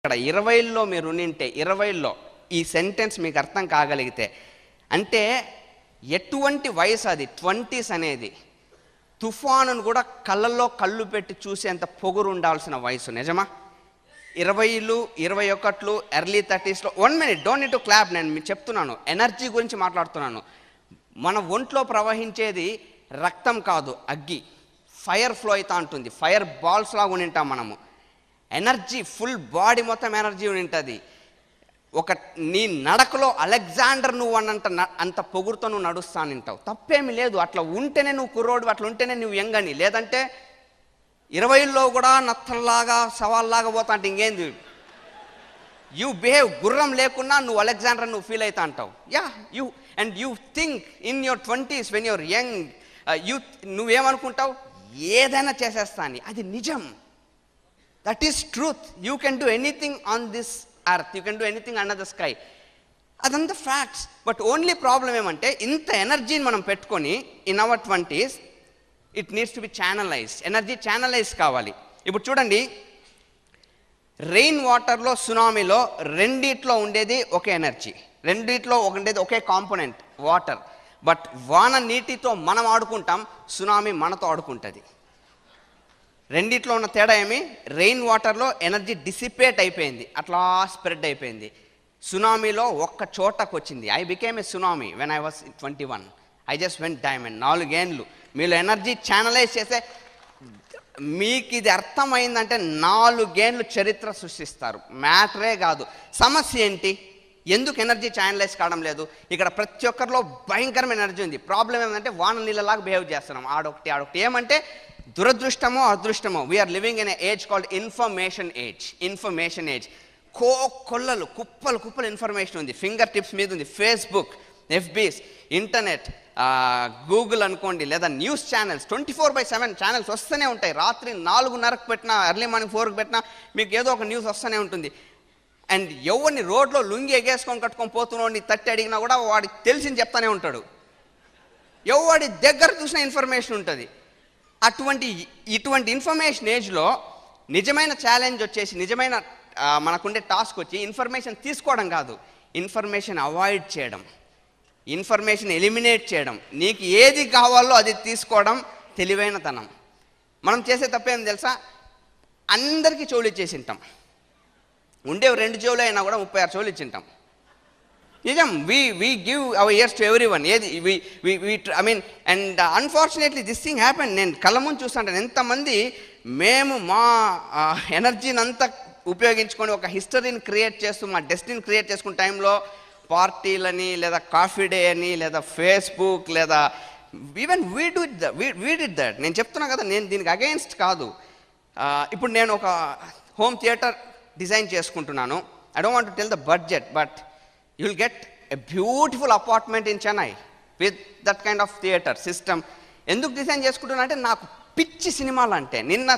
ఇక్కడ ఇరవైల్లో మీరు నింటే ఇరవైల్లో ఈ సెంటెన్స్ మీకు అర్థం కాగలిగితే అంటే ఎటువంటి వయసు అది ట్వంటీస్ అనేది తుఫానును కూడా కళ్ళల్లో కళ్ళు పెట్టి చూసేంత పొగురు ఉండాల్సిన వయసు నిజమా ఇరవైలు ఇరవై ఒకట్లు ఎర్లీ థర్టీస్లో one minute don't need to clap నేను మీకు చెప్తున్నాను ఎనర్జీ గురించి మాట్లాడుతున్నాను మన ఒంట్లో ప్రవహించేది రక్తం కాదు అగ్గి ఫైర్ ఫ్లో అవుతా ఉంటుంది ఫైర్ బాల్స్ లాగా ఉంటాం మనము ఎనర్జీ ఫుల్ బాడీ మొత్తం ఎనర్జీ ఉంటుంది ఒక నీ నడకలో అలెగ్జాండర్ నువ్వు అన్నంత అంత పొగురుతో నువ్వు నడుస్తానంటావు తప్పేమి లేదు అట్లా ఉంటేనే నువ్వు కుర్రోడు అట్లా ఉంటేనే నువ్వు ఎంగని లేదంటే ఇరవైలో కూడా నత్తల్లాగా సవాల్లాగా పోతా అంటే ఇంకేంది యూ బిహేవ్ గుర్రం లేకున్నా నువ్వు అలెగ్జాండర్ నువ్వు ఫీల్ అవుతా అంటావు yeah you and you think in your twenties when your young you నువ్వేమనుకుంటావు ఏదైనా చేసేస్తా అని అది నిజం that is truth you can do anything on this earth you can do anything under the sky అదంతా ఫ్యాక్ట్స్ బట్ ఓన్లీ ప్రాబ్లం ఏమంటే ఇంత ఎనర్జీని మనం పెట్టుకొని in our twenties it needs to be channelise energy channelise కావాలి ఇప్పుడు చూడండి rain వాటర్లో సునామీలో రెండిట్లో ఉండేది ఒకే ఎనర్జీ రెండిట్లో ఉండేది ఒకే కాంపోనెంట్ వాటర్ బట్ వాన నీటితో మనం ఆడుకుంటాం సునామీ మనతో ఆడుకుంటుంది రెండిట్లో ఉన్న తేడా ఏమి రెయిన్ వాటర్లో ఎనర్జీ డిసిపేట్ అయిపోయింది అట్లా స్ప్రెడ్ అయిపోయింది సునామీలో ఒక్క చోటకు వచ్చింది I became a tsunami when I was twenty one I just went diamond నాలుగేండ్లు మీరు ఎనర్జీ ఛానలైజ్ చేసే మీకు ఇది అర్థమైందంటే నాలుగేండ్లు చరిత్ర సృష్టిస్తారు మ్యాటరే కాదు సమస్య ఏంటి ఎందుకు ఎనర్జీ ఛానలైజ్ కావడం లేదు ఇక్కడ ప్రతి ఒక్కరిలో భయంకరమైన ఎనర్జీ ఉంది ప్రాబ్లం ఏంటంటే వాన నీళ్ళలాగా బిహేవ్ చేస్తున్నాం ఆడొకటి ఆడొకటి ఏమంటే దురదృష్టమో అదృష్టమో we are living in age called information age information age కో కొల్లలు కుప్పలు కుప్పలు ఇన్ఫర్మేషన్ ఉంది ఫింగర్ టిప్స్ మీద ఉంది ఫేస్బుక్ ఎఫ్బీస్ ఇంటర్నెట్ గూగుల్ అనుకోండి లేదా news channels twenty four by seven channels వస్తూనే ఉంటాయి రాత్రి నాలుగున్నరకు పెట్టినా ఎర్లీ మార్నింగ్ ఫోర్కి పెట్టినా మీకు ఏదో ఒక న్యూస్ వస్తూనే ఉంటుంది అండ్ ఎవరిని రోడ్లో లుంగి ఎగేసుకొని కట్టుకొని పోతున్నోడిని తట్టి అడిగినా కూడా వాడికి తెలిసింది చెప్తానే ఉంటాడు ఎవడి దగ్గర చూసిన ఇన్ఫర్మేషన్ ఉంటుంది అటువంటి ఇటువంటి ఇన్ఫర్మేషన్ ఏజ్లో నిజమైన ఛాలెంజ్ వచ్చేసి నిజమైన మనకుండే టాస్క్ వచ్చి ఇన్ఫర్మేషన్ తీసుకోవడం కాదు ఇన్ఫర్మేషన్ అవాయిడ్ చేయడం ఇన్ఫర్మేషన్ ఎలిమినేట్ చేయడం నీకు ఏది కావాలో అది తీసుకోవడం తెలివైన తనం మనం చేసే తప్పేం తెలుసా అందరికీ చెవులు ఇచ్చేసి ఉంటాం ఉండేవి రెండు చెవులు అయినా కూడా ముప్పై ఆరు చెవులు ఇచ్చింటాం నిజం we we give our ears to every one ఏది I mean and unfortunately this thing happen నేను కళ్ళ ముందు చూస్తుంటాను ఎంతమంది మేము మా ఎనర్జీని అంతా ఉపయోగించుకొని ఒక హిస్టరీని క్రియేట్ చేస్తూ మా డెస్టినీని క్రియేట్ చేసుకున్న టైంలో పార్టీలని లేదా కాఫీ డే అని లేదా ఫేస్బుక్ లేదా even we do we did that నేను చెప్తున్నా కదా నేను దీనికి అగెయిన్స్ట్ కాదు ఇప్పుడు నేను ఒక హోమ్ థియేటర్ డిజైన్ చేసుకుంటున్నాను I don't want tell the budget but you will get a beautiful apartment in Chennai with that kind of theater system. ఎందుకు డిజైన్ చేసుకుంటున్నా అంటే నాకు పిచ్చి సినిమాలు అంటే నిన్న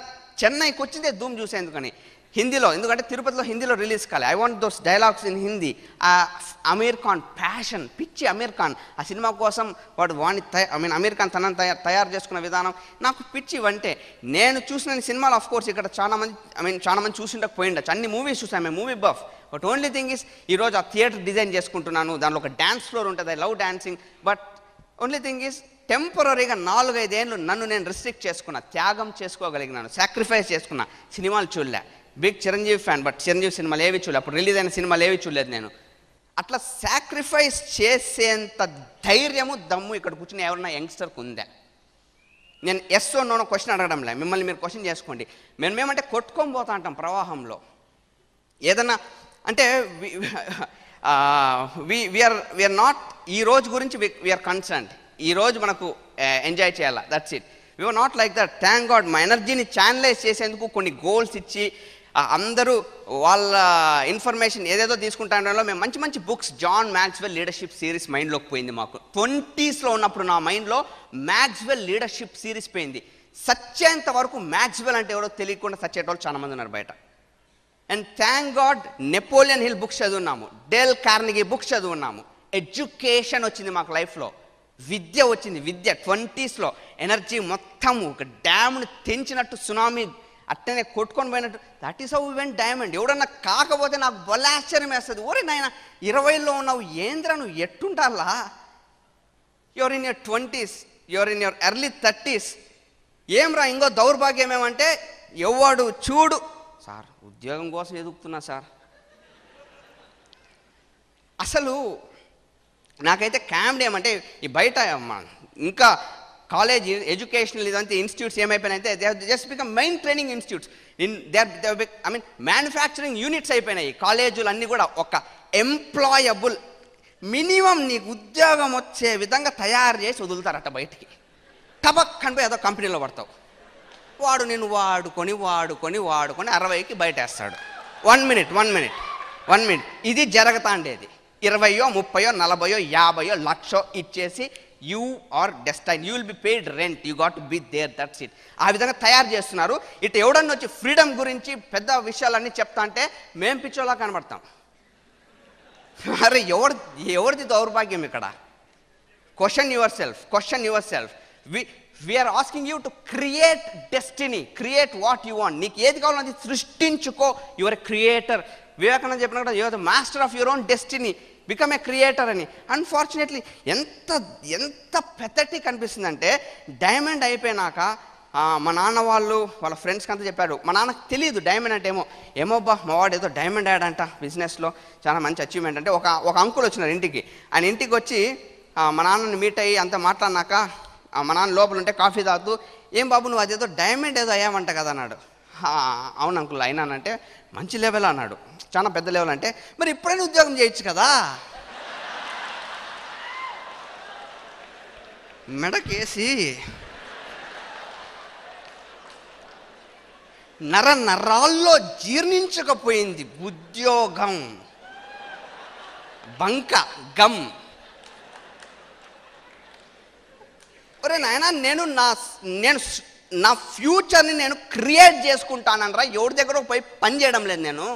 చెన్నైకి వచ్చిందే ధూమ్ చూసేందుకని హిందీలో ఎందుకంటే తిరుపతిలో హిందీలో రిలీజ్ కాలే I want those dialogues in Hindi ఆ అమీర్ ఖాన్ ప్యాషన్ పిచ్చి అమీర్ ఖాన్ ఆ సినిమా కోసం వాడు వాణ్ణి ఐ మీన్ అమీర్ ఖాన్ తనని తయారు చేసుకున్న విధానం నాకు పిచ్చి అంటే నేను చూసిన సినిమాలు ఆఫ్ కోర్స్ ఇక్కడ చాలా మంది ఐ మీన్ చాలా మంది చూసిండకు పోయిండొచ్చు అన్ని మూవీస్ చూసాము movie buff but only thing is ఈరోజు ఆ థియేటర్ డిజైన్ చేసుకుంటున్నాను దానిలో ఒక డ్యాన్స్ ఫ్లోర్ ఉంటుంది I love dancing but only thing is టెంపరీగా నాలుగైదేళ్ళు నన్ను నేను రిస్ట్రిక్ట్ చేసుకున్నా త్యాగం చేసుకోగలిగినాను సాక్రిఫైస్ చేసుకున్నా సినిమాలు చూడలే big Chiranjeevi fan but Chiranjeevi సినిమాలు ఏవి చూడలేదు అప్పుడు రిలీజ్ అయిన సినిమాలు ఏవి చూడలేదు నేను అట్లా సాక్రిఫైస్ చేసేంత ధైర్యము దమ్ము ఇక్కడ కూర్చుని ఎవరన్నా యంగ్స్టర్కి ఉందా నేను ఎస్ నోనో క్వశ్చన్ అడగడంలే మిమ్మల్ని మీరు క్వశ్చన్ చేసుకోండి మేము మేమంటే కొట్టుకొని పోతా అంటాం ప్రవాహంలో ఏదన్నా అంటే వీఆర్ వీఆర్ నాట్ ఈ రోజు గురించి వీఆర్ కన్సర్న్ ఈ రోజు మనకు ఎంజాయ్ చేయాలా that's it we not like that thank God మా ఎనర్జీని ఛానలైజ్ చేసేందుకు కొన్ని గోల్స్ ఇచ్చి అందరూ వాళ్ళ ఇన్ఫర్మేషన్ ఏదేదో తీసుకుంటాడో మేము మంచి మంచి books John Maxwell leadership series మైండ్లోకి పోయింది మాకు ట్వంటీస్లో ఉన్నప్పుడు నా మైండ్లో మ్యాక్స్వెల్ లీడర్షిప్ సిరీస్ పోయింది సచ్చేంత వరకు మ్యాక్స్వెల్ అంటే ఎవరో తెలియకుండా సచ్చేటోళ్ళు చాలామంది ఉన్నారు బయట and thank God Napoleon Hill books చదువున్నాము డెల్ కార్నిగి బుక్స్ చదువున్నాము ఎడ్యుకేషన్ వచ్చింది మాకు లైఫ్లో విద్య వచ్చింది విద్య ట్వంటీస్లో ఎనర్జీ మొత్తం ఒక డ్యామ్ను తెంచినట్టు సునామీ అట్టనే కొట్టుకొని పోయినట్టు that is how when diamond ఎవడన్నా కాకపోతే నాకు బొల్ల ఆశ్చర్యం వేస్తుంది ఓరే నాయన ఇరవైలో ఉన్నావు ఏంద్రా నువ్వు ఎట్టుంటాలా your in your twenties your in your early thirties ఏమ్రా ఇంకో దౌర్భాగ్యం ఏమంటే ఎవడు చూడు సార్ ఉద్యోగం కోసం ఎదుగుతున్నా సార్ అసలు నాకైతే క్యామ్డ్ ఏమంటే ఈ బయట ఇంకా కాలేజ్ ఎడ్యుకేషనల్ ఇదంతా ఇన్స్టిట్యూట్స్ అంటే they just become main training institutes in they I mean manufacturing units అయిపోయినాయి కాలేజీలు అన్నీ కూడా ఒక ఎంప్లాయబుల్ మినిమం నీకు ఉద్యోగం వచ్చే విధంగా తయారు చేసి వదులుతారట బయటికి టబక్ అనిపోయి ఏదో కంపెనీలో పడతావు వాడు నేను వాడుకొని వాడుకొని వాడుకొని అరవైకి బయటేస్తాడు one minute one minute one minute ఇది జరగతాండేది ఇరవయో ముప్పయో నలభయో యాభయో లక్షో ఇచ్చేసి you are destine you will be paid rent you got be there that's it ఆ విధంగా తయారు చేస్తున్నారు ఇటు ఎవడన్నా వచ్చి ఫ్రీడమ్ గురించి పెద్ద విషయాలన్నీ చెప్తా అంటే మేం పిచ్చోలా కనబడతాం అరే ఎవరు ఎవరిది దౌర్భాగ్యం ఇక్కడ question yourself question yourself we we are asking you to create destiny create what you want నీకు ఏది కావాలో అది సృష్టించుకో యువర్ క్రియేటర్ వివేకానంద చెప్పిన కూడా your master of your own destiny become a creator అని అన్ఫార్చునేట్లీ ఎంత ఎంత పెథటిక్ అంటే డైమండ్ అయిపోయినాక మా నాన్న వాళ్ళు వాళ్ళ ఫ్రెండ్స్కి అంతా చెప్పారు మా నాన్నకు తెలియదు డైమండ్ అంటే ఏమో ఏమో బా మా వాడు ఏదో డైమండ్ ఆడంట బిజినెస్లో చాలా మంచి అచీవ్మెంట్ అంటే ఒక ఒక అంకుల్ వచ్చినారు ఇంటికి ఆయన ఇంటికి వచ్చి మా నాన్నని మీట్ అయ్యి అంతా మాట్లాడినాక మా నాన్న లోపల ఉంటే కాఫీ తాగుతూ ఏం బాబు నువ్వు అదేదో డైమండ్ ఏదో అయ్యామంట కదా అన్నాడు అవును అంకుల్ అయినానంటే మంచి లెవెల్ అన్నాడు చాలా పెద్ద లెవెల్ అంటే మరి ఇప్పుడైనా ఉద్యోగం చేయొచ్చు కదా మెడకేసి నర నరాల్లో జీర్ణించకపోయింది ఉద్యోగం బంక గమ్ ఒరే నాయన నేను నా నేను నా ఫ్యూచర్ని నేను క్రియేట్ చేసుకుంటానరా ఎవరి దగ్గర పోయి పని చేయడం లేదు నేను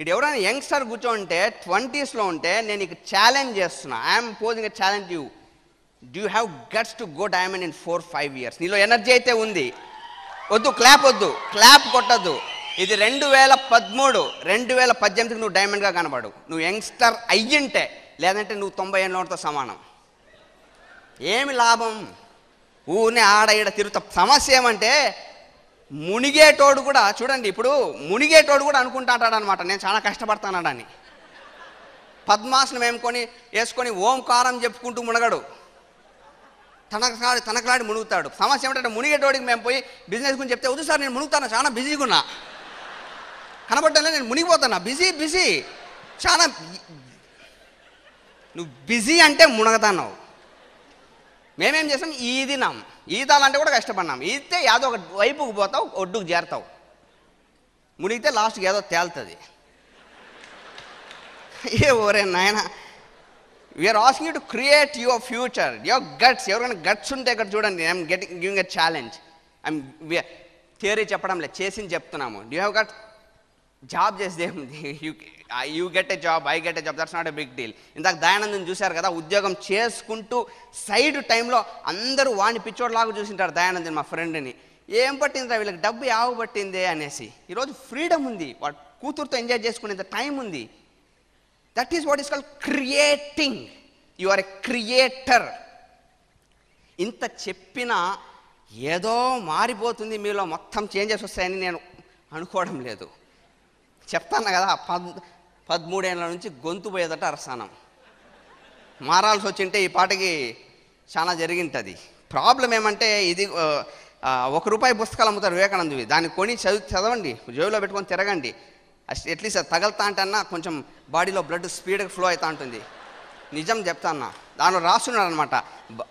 ఇటు ఎవరైనా యంగ్స్టర్ కూర్చోంటే ట్వంటీస్లో ఉంటే నేను ఇక ఛాలెంజ్ చేస్తున్నా I'm posing a challenge you do have guts to go diamond in four five years నీలో ఎనర్జీ అయితే ఉంది వద్దు క్లాప్ వద్దు క్లాప్ కొట్టద్దు ఇది రెండు వేల పదమూడు రెండు వేల పద్దెనిమిదికి నువ్వు డైమండ్గా కనబడు నువ్వు యంగ్స్టర్ అయ్యింటే లేదంటే నువ్వు తొంభై ఏళ్ళతో సమానం ఏమి లాభం ఊరినే ఆడ ఈడ తిరుగుతా సమస్య ఏమంటే మునిగేటోడు కూడా చూడండి ఇప్పుడు మునిగేటోడు కూడా అనుకుంటాడు అనమాట నేను చాలా అని పద్మాసనం ఏముకొని వేసుకొని ఓంకారం చెప్పుకుంటూ మునగడు తనకలాడి తనకలాడి మునుగుతాడు సమస్య ఏమిటంటే మునిగేటోడికి మేము పోయి బిజినెస్ గురించి చెప్తే వద్దు సార్ నేను మునుగుతాను చాలా బిజీగా ఉన్నా కనబడ్డంలో నేను మునిగిపోతున్నా బిజీ బిజీ చాలా నువ్వు బిజీ అంటే మునగతాన్నావు మేమేం చేసాం ఈదినాం ఈదాలంటే కూడా కష్టపడినాం ఈదితే ఏదో ఒక వైపుకు పోతావు ఒడ్డుకు చేరతావు మునిగితే లాస్ట్కి ఏదో తేలుతుంది ఏ ఓరే నాయన we are asking you to create your future your guts ఎవరికైనా గట్స్ ఉంటే ఇక్కడ చూడండి I'm getting giving a challenge I'm theory చెప్పడం లేదు చేసింది చెప్తున్నాము యూ హ్యావ్ గట్ జాబ్ చేసేది ఏముంది you you get a job I get a job that's not a big deal ఇందాక దయానందం చూశారు కదా ఉద్యోగం చేసుకుంటూ సైడ్ టైంలో అందరూ వాడిని పిచ్చోడ్లాగా చూసింటారు దయానందన్ మా ఫ్రెండ్ని ఏం పట్టిందిరా వీళ్ళకి డబ్బు యావు పట్టిందే అనేసి ఈరోజు ఫ్రీడమ్ ఉంది వాడు కూతురుతో ఎంజాయ్ చేసుకునేంత టైం ఉంది that is what is call creating you are a creator ఇంత చెప్పినా ఏదో మారిపోతుంది మీలో మొత్తం చేంజెస్ వస్తాయని నేను అనుకోవడం లేదు చెప్తాను కదా పద్ పదమూడేళ్ళ నుంచి గొంతు పోయేదట అరసానం మారాల్సి వచ్చింటే ఈ పాటకి చాలా జరిగింటుంది ప్రాబ్లం ఏమంటే ఇది ఒక రూపాయి పుస్తకాలు అమ్ముతారు వివేకానందవి దాన్ని కొని చదివి చదవండి జోబులో పెట్టుకొని తిరగండి ఎట్లీస్ట్ తగలుతా అన్న కొంచెం బాడీలో బ్లడ్ స్పీడ్గా ఫ్లో అవుతా ఉంటుంది నిజం చెప్తాన్నా దానిలో రాస్తున్నాడు అనమాట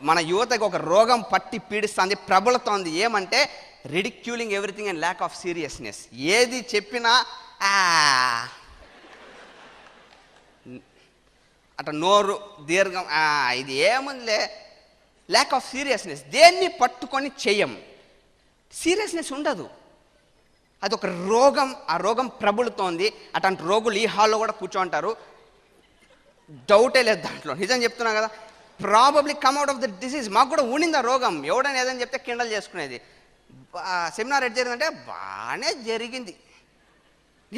మన యువతకు ఒక రోగం పట్టి పీడిస్తుంది ప్రబలతోంది ఏమంటే ridiculing everything and lack of seriousness ఏది చెప్పినా అట నోరు దీర్ఘం ఇది ఏముందిలే ల్యాక్ ఆఫ్ సీరియస్నెస్ దేన్ని పట్టుకొని చేయం సీరియస్నెస్ ఉండదు అది ఒక రోగం ఆ రోగం ప్రబులుతోంది అటువంటి రోగులు ఈ హాల్లో కూడా కూర్చోంటారు డౌటే లేదు దాంట్లో నిజం చెప్తున్నా కదా probably come out of the disease మాకు కూడా ఉండింది ఆ రోగం ఎవడని ఏదని చెప్తే కిండలు చేసుకునేది సెమినార్ ఎట్ జరిగిందంటే బాగానే జరిగింది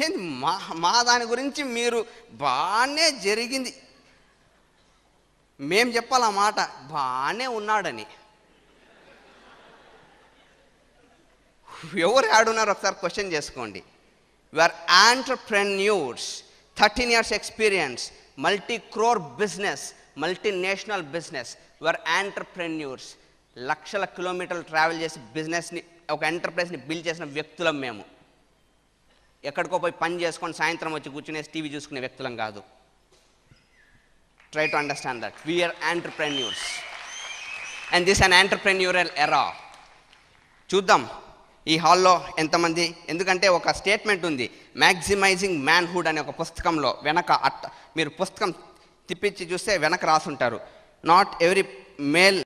నేను మా మా దాని గురించి మీరు బాగానే జరిగింది మేం చెప్పాలి ఆ మాట బాగానే ఉన్నాడని ఎవరు ఆడున్నారు ఒకసారి క్వశ్చన్ చేసుకోండి you are entrepreneurs thirteen years experience multi crore business multinational business you are entrepreneurs లక్షల కిలోమీటర్లు ట్రావెల్ చేసి బిజినెస్ని ఒక ఎంటర్ప్రైజ్ని బిల్డ్ చేసిన వ్యక్తులం మేము ఎక్కడికో పోయి పని చేసుకొని సాయంత్రం వచ్చి కూర్చునేసి టీవీ చూసుకునే వ్యక్తులం కాదు try to understand that we are entrepreneurs and this an entrepreneurial era చూద్దాం ఈ హాల్లో ఎంతమంది ఎందుకంటే ఒక స్టేట్మెంట్ ఉంది మ్యాక్సిమైజింగ్ మ్యాన్హుడ్ అనే ఒక పుస్తకంలో వెనక అట్ట మీరు పుస్తకం తిప్పించి చూస్తే వెనక రాసుంటారు నాట్ ఎవ్రీ మేల్